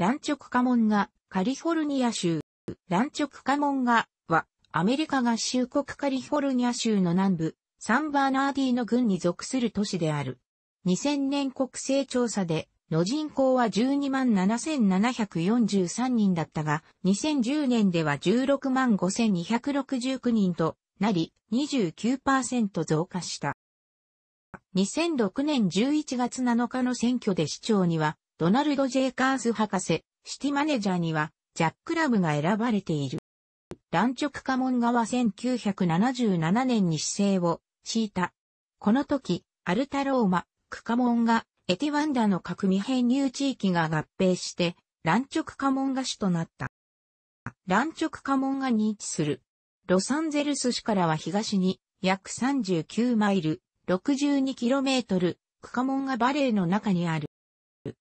ランチョクカモンガ、カリフォルニア州。ランチョクカモンガは、アメリカ合衆国カリフォルニア州の南部、サンバーナーディの郡に属する都市である。2000年国勢調査で、の人口は12万7743人だったが、2010年では16万5269人となり、29%増加した。2006年11月7日の選挙で市長には、ドナルド・ジェイカース博士、シティマネージャーには、ジャック・ラブが選ばれている。乱直家門側1977年に姿勢を敷いた。この時、アルタローマ、クカモンが、エティワンダの核未編入地域が合併して、乱直家門が主となった。乱直家門が認知する。ロサンゼルス市からは東に、約39マイル、6 2トル、クカモンがバレーの中にある。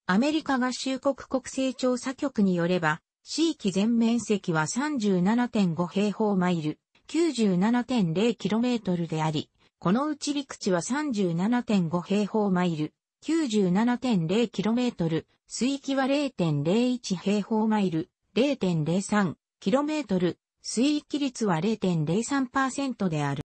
アメリカ合衆国国勢調査局によれば、地域全面積は37.5平方マイル、97.0km であり、このうち陸地は37.5平方マイル、97.0km、水域は0.01平方マイル、0.03km、水域率は0.03%である。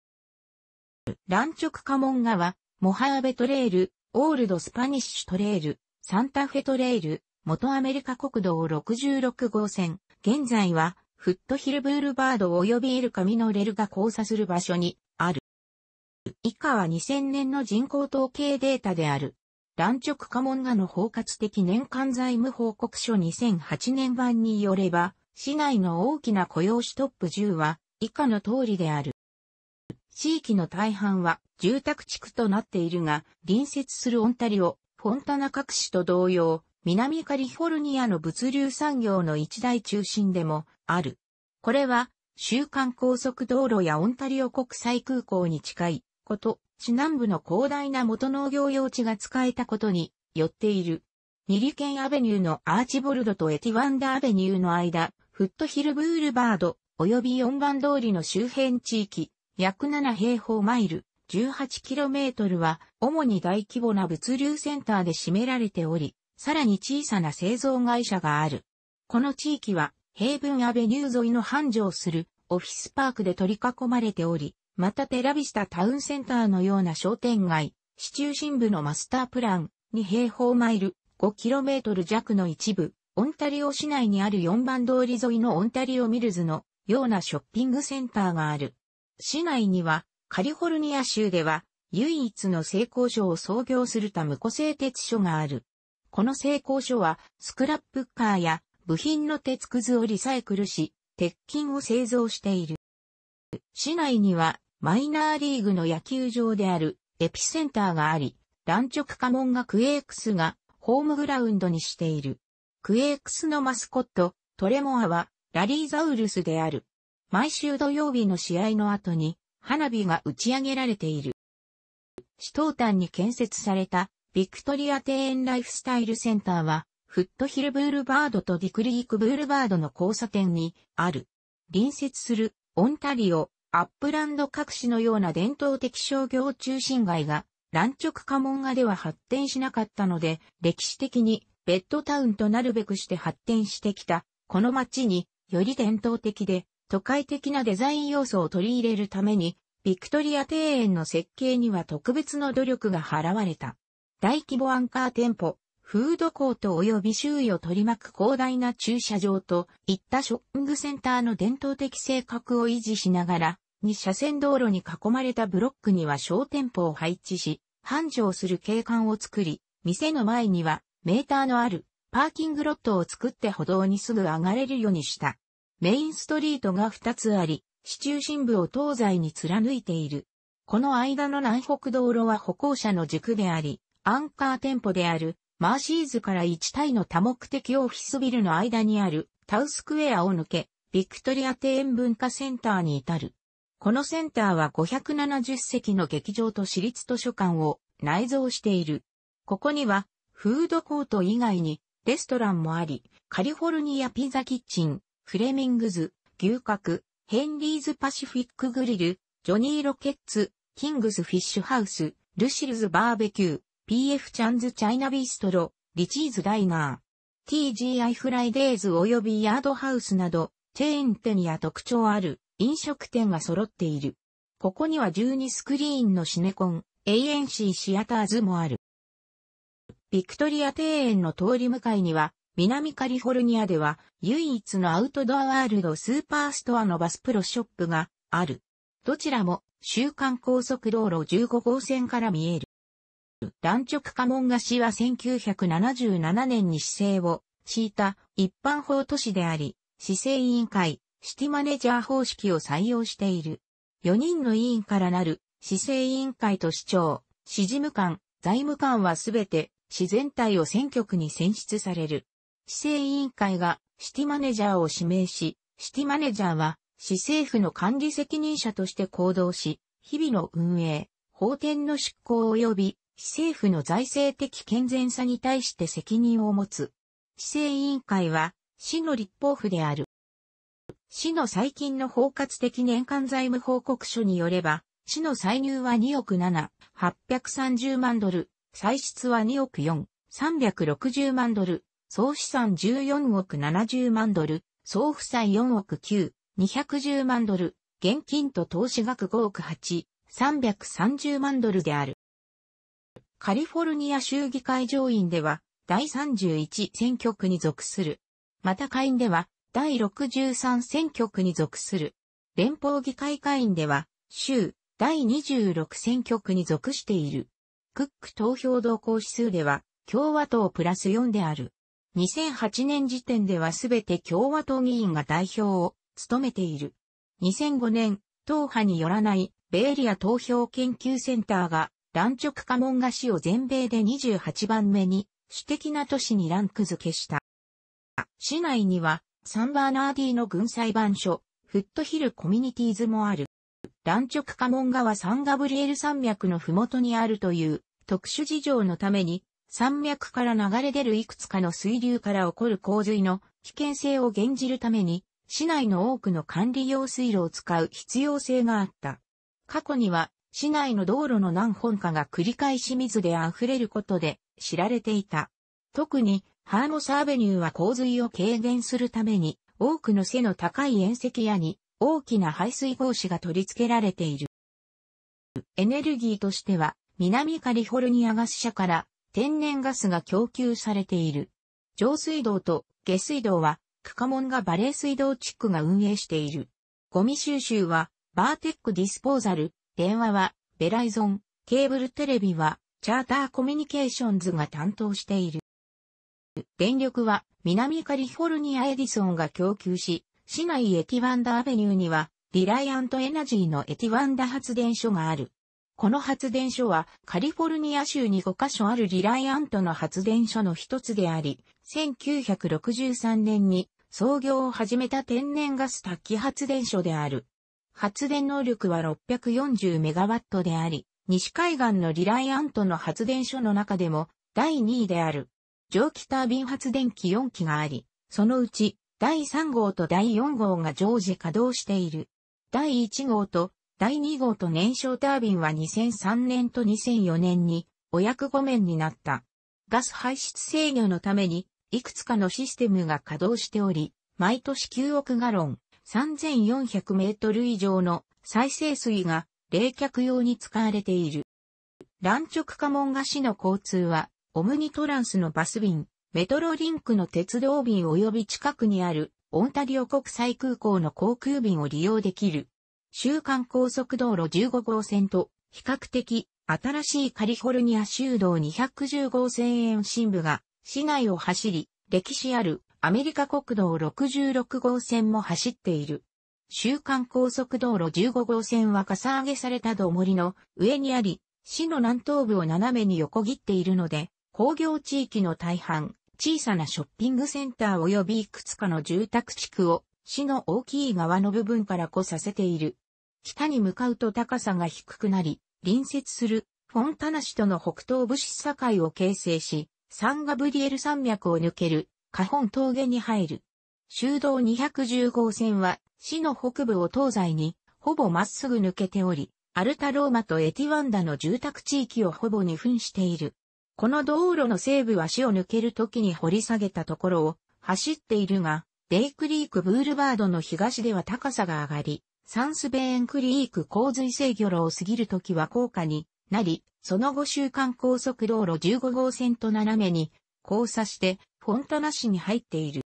南直カモン川、モハーベトレール、オールドスパニッシュトレール、サンタフェトレイル、元アメリカ国道66号線、現在は、フットヒルブールバード及びエルカミのレルが交差する場所にある。以下は2000年の人口統計データである。乱直家門がの包括的年間財務報告書2008年版によれば、市内の大きな雇用主トップ10は以下の通りである。地域の大半は住宅地区となっているが、隣接するオンタリオ、フォンタナ各市と同様、南カリフォルニアの物流産業の一大中心でもある。これは、週間高速道路やオンタリオ国際空港に近いこと、市南部の広大な元農業用地が使えたことによっている。ミリケンアベニューのアーチボルドとエティワンダアベニューの間、フットヒルブールバード、及び4番通りの周辺地域、約7平方マイル、18km は主に大規模な物流センターで占められており、さらに小さな製造会社がある。この地域は、平文アベニュー沿いの繁盛するオフィスパークで取り囲まれており、またテラビスタタウンセンターのような商店街、市中心部のマスタープラン2平方マイル 5km 弱の一部、オンタリオ市内にある4番通り沿いのオンタリオミルズのようなショッピングセンターがある。市内にはカリフォルニア州では、唯一の成功所を創業するた無個性鉄所がある。この成功所は、スクラップカーや部品の鉄くずをリサイクルし、鉄筋を製造している。市内には、マイナーリーグの野球場であるエピセンターがあり、乱直家紋がクエークスがホームグラウンドにしている。クエークスのマスコット、トレモアはラリーザウルスである。毎週土曜日の試合の後に花火が打ち上げられている。首都端に建設されたビクトリア庭園ライフスタイルセンターは、フットヒルブールバードとディクリークブールバードの交差点にある。隣接するオンタリオ、アップランド各市のような伝統的商業中心街が、乱直カモンガでは発展しなかったので、歴史的にベッドタウンとなるべくして発展してきた、この街に、より伝統的で都会的なデザイン要素を取り入れるために、ビクトリア庭園の設計には特別の努力が払われた。大規模アンカー店舗、フードコート及び周囲を取り巻く広大な駐車場といったショッピングセンターの伝統的性格を維持しながら、2車線道路に囲まれたブロックには小店舗を配置し、繁盛する景観を作り、店の前にはメーターのあるパーキングロットを作って歩道にすぐ上がれるようにした。メインストリートが2つあり、市中心部を東西に貫いている。この間の南北道路は歩行者の軸であり、アンカー店舗である、マーシーズから1体の多目的オフィスビルの間にあるタウスクエアを抜け、ビクトリア庭園文化センターに至る。このセンターは570席の劇場と私立図書館を内蔵している。ここには、フードコート以外にレストランもあり、カリフォルニアピザキッチン、フレミングズ、牛角、ヘンリーズパシフィックグリル、ジョニーロケッツ、キングスフィッシュハウス、ルシルズバーベキュー、PF チャンズチャイナビストロ、リチーズダイナー、TGI フライデーズ及びヤードハウスなど、チェーン店や特徴ある飲食店が揃っている。ここには12スクリーンのシネコン、ANC シアターズもある。ビクトリア庭園の通り向かいには、南カリフォルニアでは唯一のアウトドアワールドスーパーストアのバスプロショップがある。どちらも週間高速道路15号線から見える。乱直家紋菓子は1977年に市政を敷いた一般法都市であり、市政委員会、シティマネジャー方式を採用している。4人の委員からなる市政委員会と市長、市事務官、財務官はすべて市全体を選挙区に選出される。市政委員会がシティマネジャーを指名し、シティマネジャーは市政府の管理責任者として行動し、日々の運営、法典の執行及び市政府の財政的健全さに対して責任を持つ。市政委員会は市の立法府である。市の最近の包括的年間財務報告書によれば、市の歳入は2億7、830万ドル、歳出は2億4、360万ドル、総資産14億70万ドル、総負債4億9、210万ドル、現金と投資額5億8、330万ドルである。カリフォルニア州議会上院では、第31選挙区に属する。また下院では、第63選挙区に属する。連邦議会下院では、州、第26選挙区に属している。クック投票動向指数では、共和党プラス4である。2008年時点ではすべて共和党議員が代表を務めている。2005年、党派によらないベイリア投票研究センターが、乱直モン菓子を全米で28番目に、主的な都市にランク付けした。市内には、サンバーナーディの軍裁判所、フットヒルコミュニティーズもある。乱直ンガ川サンガブリエル山脈のふもとにあるという特殊事情のために山脈から流れ出るいくつかの水流から起こる洪水の危険性を減じるために、市内の多くの管理用水路を使う必要性があった。過去には、市内の道路の何本かが繰り返し水で溢れることで知られていた。特に、ハーモサーベニューは洪水を軽減するために、多くの背の高い縁石屋に大きな排水格子が取り付けられている。エネルギーとしては、南カリフォルニアガス社から天然ガスが供給されている。上水道と下水道は、クカモンがバレー水道地区が運営している。ゴミ収集は、バーテックディスポーザル、電話は、ベライゾン、ケーブルテレビは、チャーターコミュニケーションズが担当している。電力は、南カリフォルニアエディソンが供給し、市内エティワンダアベニューには、リライアントエナジーのエティワンダ発電所がある。この発電所はカリフォルニア州に5カ所あるリライアントの発電所の一つであり、1963年に創業を始めた天然ガス滝発電所である。発電能力は640メガワットであり、西海岸のリライアントの発電所の中でも第2位である。蒸気タービン発電機4機があり、そのうち第3号と第4号が常時稼働している。第1号と第2号と燃焼タービンは2003年と2004年にお役御免になった。ガス排出制御のために、いくつかのシステムが稼働しており、毎年9億ガロン、3400メートル以上の再生水が冷却用に使われている。乱直家門菓子の交通は、オムニトランスのバス便、メトロリンクの鉄道便及び近くにあるオンタリオ国際空港の航空便を利用できる週間高速道路15号線と、比較的新しいカリフォルニア州道210号線沿新部が市内を走り、歴史あるアメリカ国道66号線も走っている。週間高速道路15号線はかさ上げされた土森の上にあり、市の南東部を斜めに横切っているので、工業地域の大半、小さなショッピングセンター及びいくつかの住宅地区を市の大きい側の部分から来させている。北に向かうと高さが低くなり、隣接するフォンタナ市との北東部市境を形成し、サンガブリエル山脈を抜ける、ホ本峠に入る。修道210号線は、市の北部を東西に、ほぼまっすぐ抜けており、アルタローマとエティワンダの住宅地域をほぼ2分している。この道路の西部は市を抜ける時に掘り下げたところを走っているが、デイクリークブールバードの東では高さが上がり、サンスベーンクリーク洪水制御路を過ぎるときは高架になり、その後週間高速道路15号線と斜めに交差してフォンタナ市に入っている。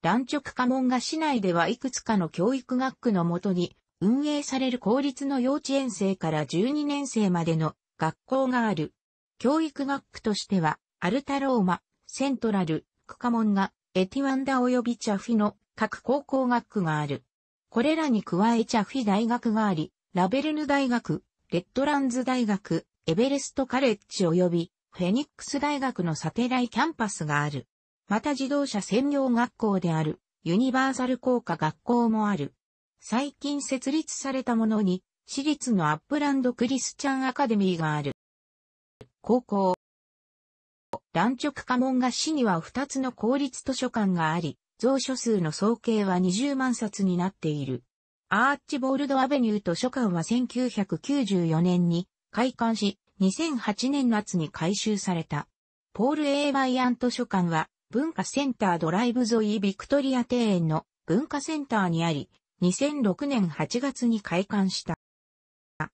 乱直家門が市内ではいくつかの教育学区のもとに運営される公立の幼稚園生から12年生までの学校がある。教育学区としては、アルタローマ、セントラル、クカモンガ、エティワンダ及びチャフィの各高校学区がある。これらに加えチャフィ大学があり、ラベルヌ大学、レッドランズ大学、エベレストカレッジ及びフェニックス大学のサテライキャンパスがある。また自動車専業学校であるユニバーサル工科学校もある。最近設立されたものに私立のアップランドクリスチャンアカデミーがある。高校。南直家門が市には2つの公立図書館があり、蔵書数の総計は20万冊になっている。アーチボールドアベニュー図書館は1994年に開館し、2008年夏に改修された。ポール・エイ・バイアン図書館は文化センタードライブ沿いビクトリア庭園の文化センターにあり、2006年8月に開館した。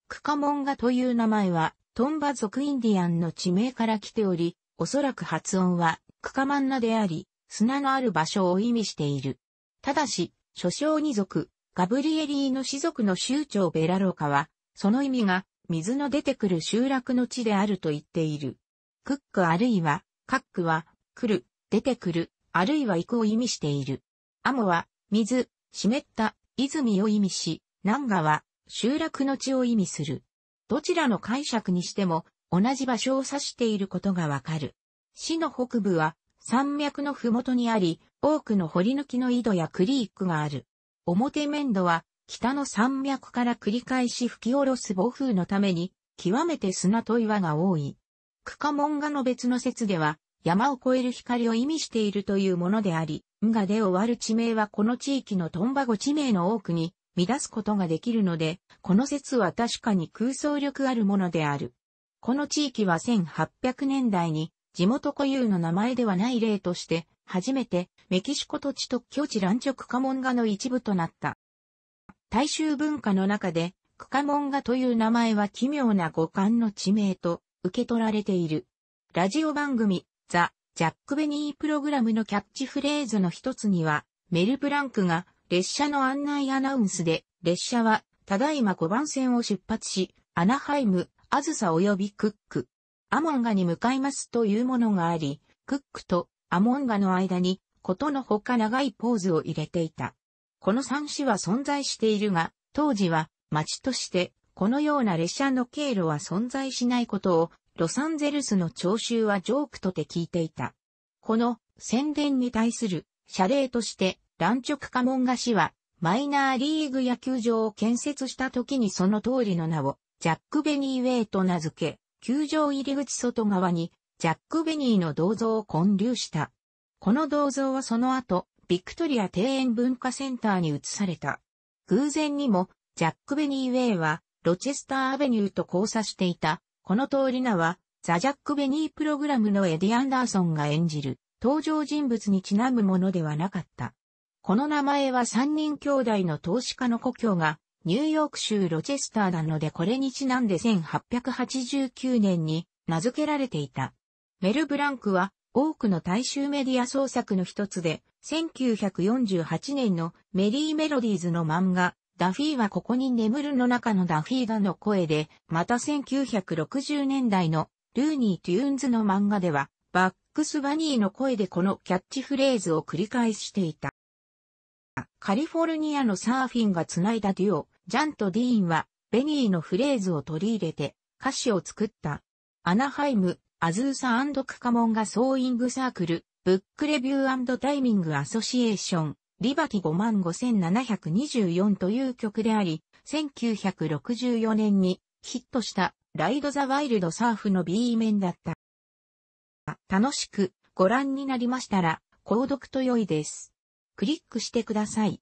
クカモンガという名前はトンバ族インディアンの地名から来ており、おそらく発音はクカマンナであり、砂のある場所を意味している。ただし、諸小二族、ガブリエリーの氏族の州長ベラロカは、その意味が、水の出てくる集落の地であると言っている。クックあるいは、カックは、来る、出てくる、あるいは行くを意味している。アモは、水、湿った、泉を意味し、ナンガは、集落の地を意味する。どちらの解釈にしても、同じ場所を指していることがわかる。市の北部は、山脈の麓にあり、多くの掘り抜きの井戸やクリークがある。表面土は、北の山脈から繰り返し吹き下ろす暴風のために、極めて砂と岩が多い。クカモンガの別の説では、山を越える光を意味しているというものであり、んがで終わる地名はこの地域のトンバゴ地名の多くに乱すことができるので、この説は確かに空想力あるものである。この地域は1800年代に地元固有の名前ではない例として、初めてメキシコ土地特許地乱直カモンガの一部となった。大衆文化の中で、クカモンガという名前は奇妙な五感の地名と受け取られている。ラジオ番組、ザ・ジャック・ベニープログラムのキャッチフレーズの一つには、メル・ブランクが列車の案内アナウンスで、列車はただいま5番線を出発し、アナハイム、アズサ及びクック、アモンガに向かいますというものがあり、クックとアモンガの間にことのほか長いポーズを入れていた。この三種は存在しているが、当時は町としてこのような列車の経路は存在しないことをロサンゼルスの聴衆はジョークとて聞いていた。この宣伝に対する謝礼として乱直家ンガ氏はマイナーリーグ野球場を建設した時にその通りの名をジャック・ベニー・ウェイと名付け、球場入り口外側に、ジャック・ベニーの銅像を建立した。この銅像はその後、ビクトリア庭園文化センターに移された。偶然にも、ジャック・ベニー・ウェイは、ロチェスター・アベニューと交差していた。この通り名は、ザ・ジャック・ベニープログラムのエディ・アンダーソンが演じる、登場人物にちなむものではなかった。この名前は三人兄弟の投資家の故郷が、ニューヨーク州ロチェスターなのでこれにちなんで1889年に名付けられていた。メル・ブランクは多くの大衆メディア創作の一つで、1948年のメリーメロディーズの漫画、ダフィーはここに眠るの中のダフィーがの声で、また1960年代のルーニー・トゥーンズの漫画では、バックス・バニーの声でこのキャッチフレーズを繰り返していた。カリフォルニアのサーフィンが繋いだデュオ、ジャンとディーンは、ベニーのフレーズを取り入れて、歌詞を作った。アナハイム、アズーサクカモンガソーイングサークル、ブックレビュータイミングアソシエーション、リバティ55724という曲であり、1964年にヒットしたライド・ザ・ワイルド・サーフの B 面だった。楽しくご覧になりましたら、購読と良いです。クリックしてください。